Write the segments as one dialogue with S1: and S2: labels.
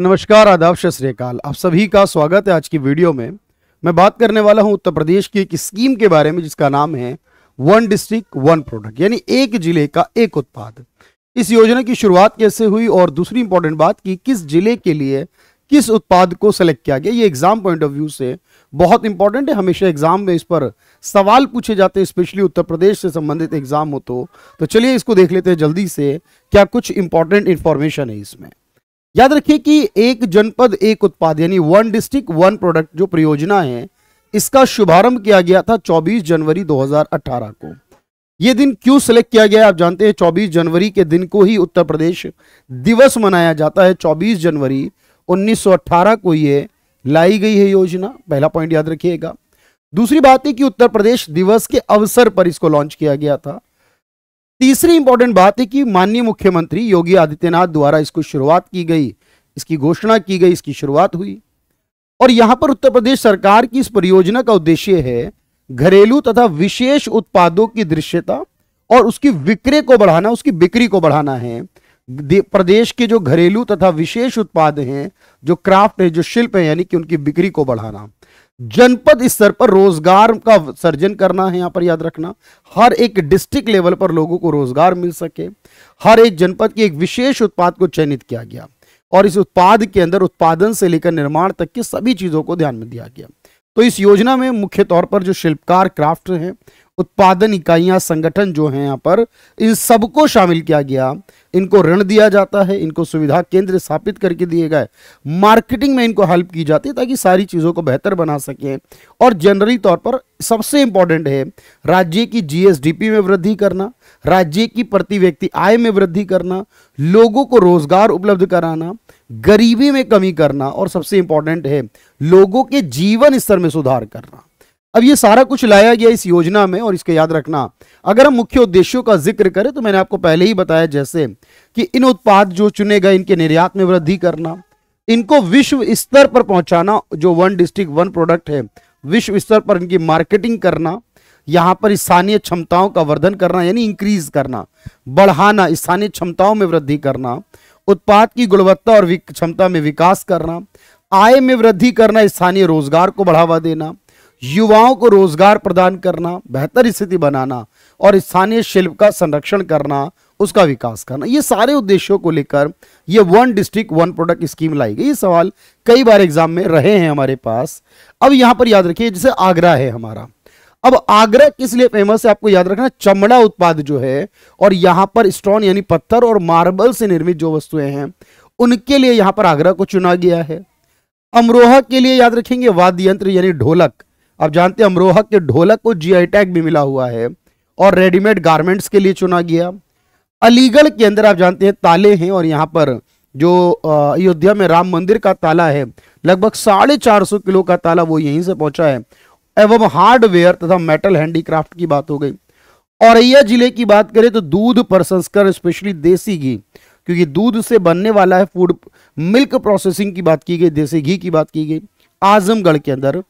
S1: नमस्कार आदाब सत श्रीकाल आप सभी का स्वागत है आज की वीडियो में मैं बात करने वाला हूं उत्तर प्रदेश की एक स्कीम के बारे में जिसका नाम है वन डिस्ट्रिक्ट वन प्रोडक्ट यानी एक जिले का एक उत्पाद इस योजना की शुरुआत कैसे हुई और दूसरी इंपॉर्टेंट बात कि किस जिले के लिए किस उत्पाद को सेलेक्ट किया गया ये एग्जाम पॉइंट ऑफ व्यू से बहुत इंपॉर्टेंट है हमेशा एग्जाम में इस पर सवाल पूछे जाते हैं स्पेशली उत्तर प्रदेश से संबंधित एग्जाम हो तो तो चलिए इसको देख लेते हैं जल्दी से क्या कुछ इंपॉर्टेंट इन्फॉर्मेशन है इसमें याद रखिए कि एक जनपद एक उत्पाद यानी वन डिस्ट्रिक्ट वन प्रोडक्ट जो परियोजना है इसका शुभारंभ किया गया था 24 जनवरी 2018 को यह दिन क्यों सिलेक्ट किया गया आप जानते हैं 24 जनवरी के दिन को ही उत्तर प्रदेश दिवस मनाया जाता है 24 जनवरी 1918 को यह लाई गई है योजना पहला पॉइंट याद रखिएगा दूसरी बात है कि उत्तर प्रदेश दिवस के अवसर पर इसको लॉन्च किया गया था तीसरी इंपॉर्टेंट बात है कि माननीय मुख्यमंत्री योगी आदित्यनाथ द्वारा इसको शुरुआत की गई इसकी घोषणा की गई इसकी शुरुआत हुई और यहां पर उत्तर प्रदेश सरकार की इस परियोजना का उद्देश्य है घरेलू तथा विशेष उत्पादों की दृश्यता और उसकी विक्रय को बढ़ाना उसकी बिक्री को बढ़ाना है प्रदेश के जो घरेलू तथा विशेष उत्पाद हैं जो क्राफ्ट है जो शिल्प है यानी कि उनकी बिक्री को बढ़ाना जनपद स्तर पर रोजगार का सर्जन करना है यहां पर याद रखना हर एक डिस्ट्रिक्ट लेवल पर लोगों को रोजगार मिल सके हर एक जनपद के एक विशेष उत्पाद को चयनित किया गया और इस उत्पाद के अंदर उत्पादन से लेकर निर्माण तक की सभी चीज़ों को ध्यान में दिया गया तो इस योजना में मुख्य तौर पर जो शिल्पकार क्राफ्ट हैं उत्पादन इकाइयां संगठन जो हैं यहाँ पर इन सबको शामिल किया गया इनको ऋण दिया जाता है इनको सुविधा केंद्र स्थापित करके दिए गए मार्केटिंग में इनको हेल्प की जाती है ताकि सारी चीज़ों को बेहतर बना सकें और जनरली तौर पर सबसे इंपॉर्टेंट है राज्य की जीएसडीपी में वृद्धि करना राज्य की प्रति व्यक्ति आय में वृद्धि करना लोगों को रोजगार उपलब्ध कराना गरीबी में कमी करना और सबसे इंपॉर्टेंट है लोगों के जीवन स्तर में सुधार करना अब ये सारा कुछ लाया गया इस योजना में और इसके याद रखना अगर हम मुख्य उद्देश्यों का जिक्र करें तो मैंने आपको पहले ही बताया जैसे कि इन उत्पाद जो चुने गए इनके निर्यात में वृद्धि करना इनको विश्व स्तर पर पहुंचाना जो वन डिस्ट्रिक्ट वन प्रोडक्ट है विश्व स्तर पर इनकी मार्केटिंग करना यहाँ पर स्थानीय क्षमताओं का वर्धन करना यानी इंक्रीज करना बढ़ाना स्थानीय क्षमताओं में वृद्धि करना उत्पाद की गुणवत्ता और क्षमता में विकास करना आय में वृद्धि करना स्थानीय रोजगार को बढ़ावा देना युवाओं को रोजगार प्रदान करना बेहतर स्थिति बनाना और स्थानीय शिल्प का संरक्षण करना उसका विकास करना ये सारे उद्देश्यों को लेकर ये one district one product scheme लाई गई ये सवाल कई बार एग्जाम में रहे हैं हमारे पास अब यहां पर याद रखिए जैसे आगरा है हमारा अब आगरा किस लिए फेमस है आपको याद रखना चमड़ा उत्पाद जो है और यहां पर स्टोन यानी पत्थर और मार्बल से निर्मित जो वस्तुएं हैं उनके लिए यहां पर आगरा को चुना गया है अमरोहा के लिए याद रखेंगे वाद्य यंत्र यानी ढोलक आप जानते हैं अमरोहा के ढोलक को जीआई टैग भी मिला हुआ है और रेडीमेड गारमेंट्स के लिए चुना गया अलीगढ़ के अंदर आप जानते हैं ताले हैं और यहाँ पर जो अयोध्या में राम मंदिर का ताला है लगभग साढ़े चार सौ किलो का ताला वो यहीं से पहुंचा है एवं हार्डवेयर तथा मेटल हैंडीक्राफ्ट की बात हो गई औरैया जिले की बात करें तो दूध प्रसंस्करण स्पेशली देसी घी क्योंकि दूध से बनने वाला है फूड मिल्क प्रोसेसिंग की बात की गई देसी घी की बात की गई आजमगढ़ के अंदर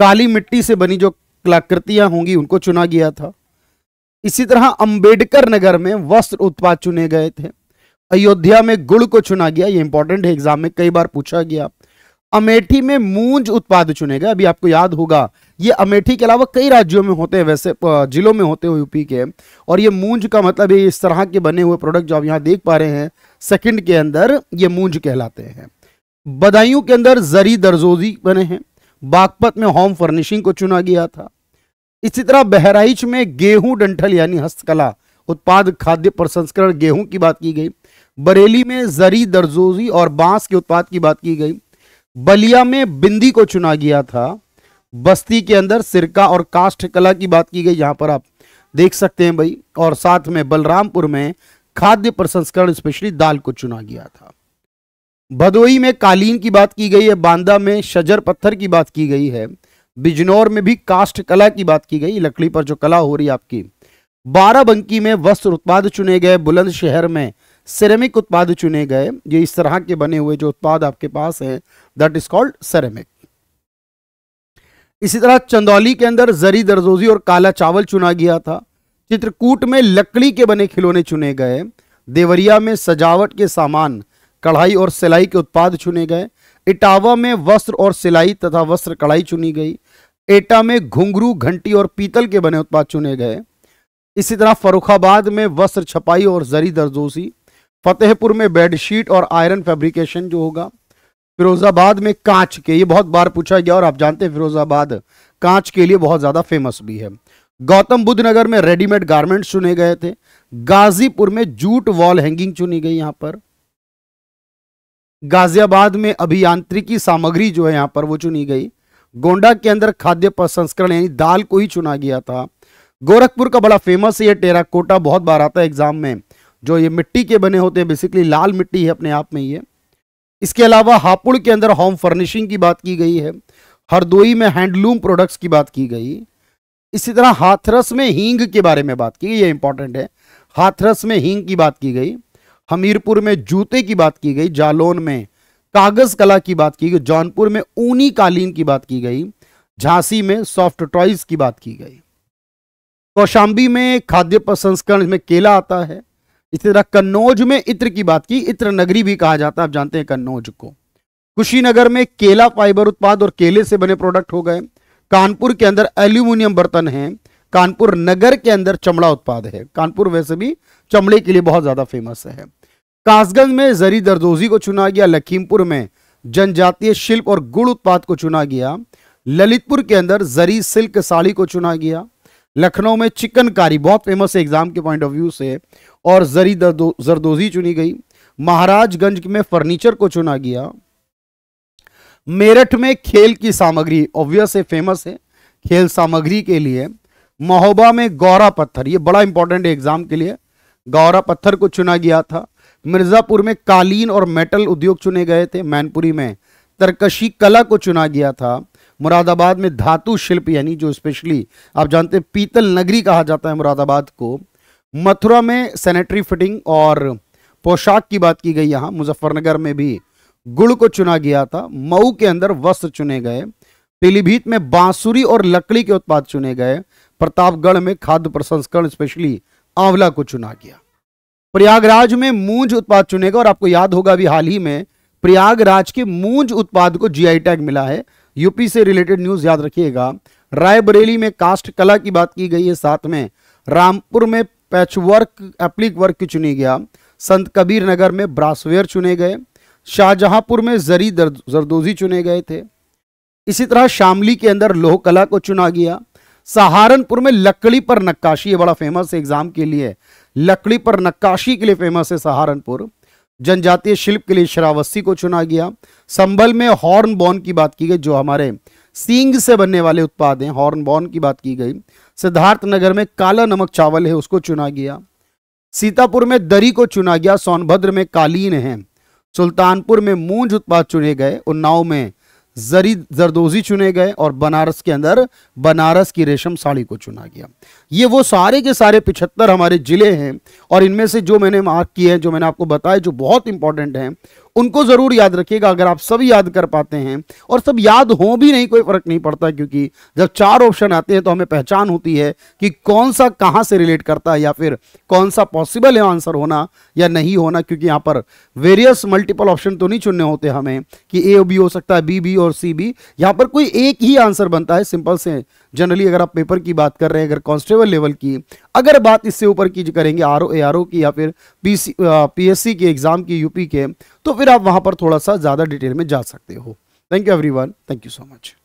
S1: काली मिट्टी से बनी जो कलाकृतियां होंगी उनको चुना गया था इसी तरह अंबेडकर नगर में वस्त्र उत्पाद चुने गए थे अयोध्या में गुड़ को चुना गया ये इंपॉर्टेंट है एग्जाम में कई बार पूछा गया अमेठी में मूंज उत्पाद चुने गए अभी आपको याद होगा ये अमेठी के अलावा कई राज्यों में होते हैं वैसे जिलों में होते हुए यूपी के और ये मूंज का मतलब है इस तरह के बने हुए प्रोडक्ट जो आप यहाँ देख पा रहे हैं सेकंड के अंदर ये मूंज कहलाते हैं बदायूं के अंदर जरी दरजोजी बने हैं बागपत में होम फर्निशिंग को चुना गया था इसी तरह बहराइच में गेहूं डंठल यानी हस्तकला उत्पाद खाद्य प्रसंस्करण गेहूं की बात की गई बरेली में जरी दरजोजी और बांस के उत्पाद की बात की गई बलिया में बिंदी को चुना गया था बस्ती के अंदर सिरका और काष्ठ कला की बात की गई यहाँ पर आप देख सकते हैं भाई और साथ में बलरामपुर में खाद्य प्रसंस्करण स्पेशली दाल को चुना गया था भदोई में कालीन की बात की गई है बांदा में शजर पत्थर की बात की गई है बिजनौर में भी काष्ट कला की बात की गई लकड़ी पर जो कला हो रही आपकी बाराबंकी में वस्त्र उत्पाद चुने गए बुलंदशहर में सेरेमिक उत्पाद चुने गए ये इस तरह के बने हुए जो उत्पाद आपके पास हैं दैट इज कॉल्ड सेरेमिक इसी तरह चंदौली के अंदर जरी दरजोजी और काला चावल चुना गया था चित्रकूट में लकड़ी के बने खिलौने चुने गए देवरिया में सजावट के सामान कढ़ाई और सिलाई के उत्पाद चुने गए इटावा में वस्त्र और सिलाई तथा वस्त्र कढ़ाई चुनी गई एटा में घुंघरू घंटी और पीतल के बने उत्पाद चुने गए इसी तरह फरुखाबाद में वस्त्र छपाई और जरी दर्जोसी फतेहपुर में बेडशीट और आयरन फैब्रिकेशन जो होगा फिरोजाबाद में कांच के ये बहुत बार पूछा गया और आप जानते हैं फिरोजाबाद कांच के लिए बहुत ज़्यादा फेमस भी है गौतम बुद्ध नगर में रेडीमेड गारमेंट्स चुने गए थे गाजीपुर में जूट वॉल हैंगिंग चुनी गई यहाँ पर गाजियाबाद में अभियांत्रिकी सामग्री जो है यहाँ पर वो चुनी गई गोंडा के अंदर खाद्य प्रसंस्करण यानी दाल को ही चुना गया था गोरखपुर का बड़ा फेमस है ये टेराकोटा बहुत बार आता है एग्जाम में जो ये मिट्टी के बने होते हैं बेसिकली लाल मिट्टी है अपने आप में ये इसके अलावा हापुड़ के अंदर होम फर्निशिंग की बात की गई है हरदोई में हैंडलूम प्रोडक्ट्स की बात की गई इसी तरह हाथरस में हींग के बारे में बात की गई ये इंपॉर्टेंट है हाथरस में हींग की बात की गई हमीरपुर में जूते की बात की गई जालौन में कागज कला की बात की गई जौनपुर में ऊनी कालीन की बात की गई झांसी में सॉफ्ट टॉयज की बात की गई कौशाम्बी में खाद्य प्रसंस्करण में केला आता है इसी तरह कन्नौज में इत्र की बात की इत्र नगरी भी कहा जाता है आप जानते हैं कन्नौज को कुशीनगर में केला फाइबर उत्पाद और केले से बने प्रोडक्ट हो गए कानपुर के अंदर एल्यूमिनियम बर्तन हैं कानपुर नगर के अंदर चमड़ा उत्पाद है कानपुर वैसे भी चमड़े के लिए बहुत ज़्यादा फेमस है कासगंज में जरी दरदोजी को चुना गया लखीमपुर में जनजातीय शिल्प और गुड़ उत्पाद को चुना गया ललितपुर के अंदर जरी सिल्क साड़ी को चुना गया लखनऊ में चिकनकारी बहुत फेमस है एग्जाम के पॉइंट ऑफ व्यू से और जरी जरदोजी चुनी गई महाराजगंज में फर्नीचर को चुना गया मेरठ में खेल की सामग्री ऑब्वियस है फेमस है खेल सामग्री के लिए महोबा में गौरा पत्थर ये बड़ा इंपॉर्टेंट है एग्जाम के लिए गौरा पत्थर को चुना गया था मिर्ज़ापुर में कालीन और मेटल उद्योग चुने गए थे मैनपुरी में तरकशी कला को चुना गया था मुरादाबाद में धातु शिल्प यानी जो स्पेशली आप जानते हैं पीतल नगरी कहा जाता है मुरादाबाद को मथुरा में सैनिटरी फिटिंग और पोशाक की बात की गई यहाँ मुजफ्फरनगर में भी गुड़ को चुना गया था मऊ के अंदर वस्त्र चुने गए पीलीभीत में बांसुरी और लकड़ी के उत्पाद चुने गए प्रतापगढ़ में खाद्य प्रसंस्करण स्पेशली आंवला को चुना गया प्रयागराज में मूंज उत्पाद चुनेगा और आपको याद होगा अभी हाल ही में प्रयागराज के मूंज उत्पाद को जीआई टैग मिला है यूपी से रिलेटेड न्यूज याद रखिएगा रायबरेली में कास्ट कला की बात की गई है साथ में रामपुर में पैचवर्क एप्लिक वर्क की चुनी गया संत कबीर नगर में ब्रासवेयर चुने गए शाहजहांपुर में जरी जरदोजी चुने गए थे इसी तरह शामली के अंदर लोह कला को चुना गया सहारनपुर में लकड़ी पर नक्काशी ये बड़ा फेमस एग्जाम के लिए लकड़ी पर नक्काशी के लिए फेमस है सहारनपुर जनजातीय शिल्प के लिए शरावस्ती को चुना गया संभल में हॉर्न बॉन की बात की गई जो हमारे सींग से बनने वाले उत्पाद हैं हॉर्न बॉन की बात की गई सिद्धार्थ नगर में काला नमक चावल है उसको चुना गया सीतापुर में दरी को चुना गया सोनभद्र में कालीन है सुल्तानपुर में मूंज उत्पाद चुने गए उन्नाव में जरी जरदोजी चुने गए और बनारस के अंदर बनारस की रेशम साड़ी को चुना गया ये वो सारे के सारे पिछहत्तर हमारे ज़िले हैं और इनमें से जो मैंने मार्क किए हैं जो मैंने आपको बताया जो बहुत इंपॉर्टेंट हैं उनको ज़रूर याद रखिएगा अगर आप सब याद कर पाते हैं और सब याद हो भी नहीं कोई फ़र्क नहीं पड़ता क्योंकि जब चार ऑप्शन आते हैं तो हमें पहचान होती है कि कौन सा कहां से रिलेट करता है या फिर कौन सा पॉसिबल है आंसर होना या नहीं होना क्योंकि यहां पर वेरियस मल्टीपल ऑप्शन तो नहीं चुनने होते हमें कि ए बी हो सकता है बी बी और सी बी यहां पर कोई एक ही आंसर बनता है सिंपल से जनरली अगर आप पेपर की बात कर रहे हैं अगर कॉन्स्टेबल लेवल की अगर बात इससे ऊपर की करेंगे R O A R O की या फिर P C P S C के एग्ज़ाम की यूपी के तो फिर आप वहां पर थोड़ा सा ज़्यादा डिटेल में जा सकते हो thank you every thank you so much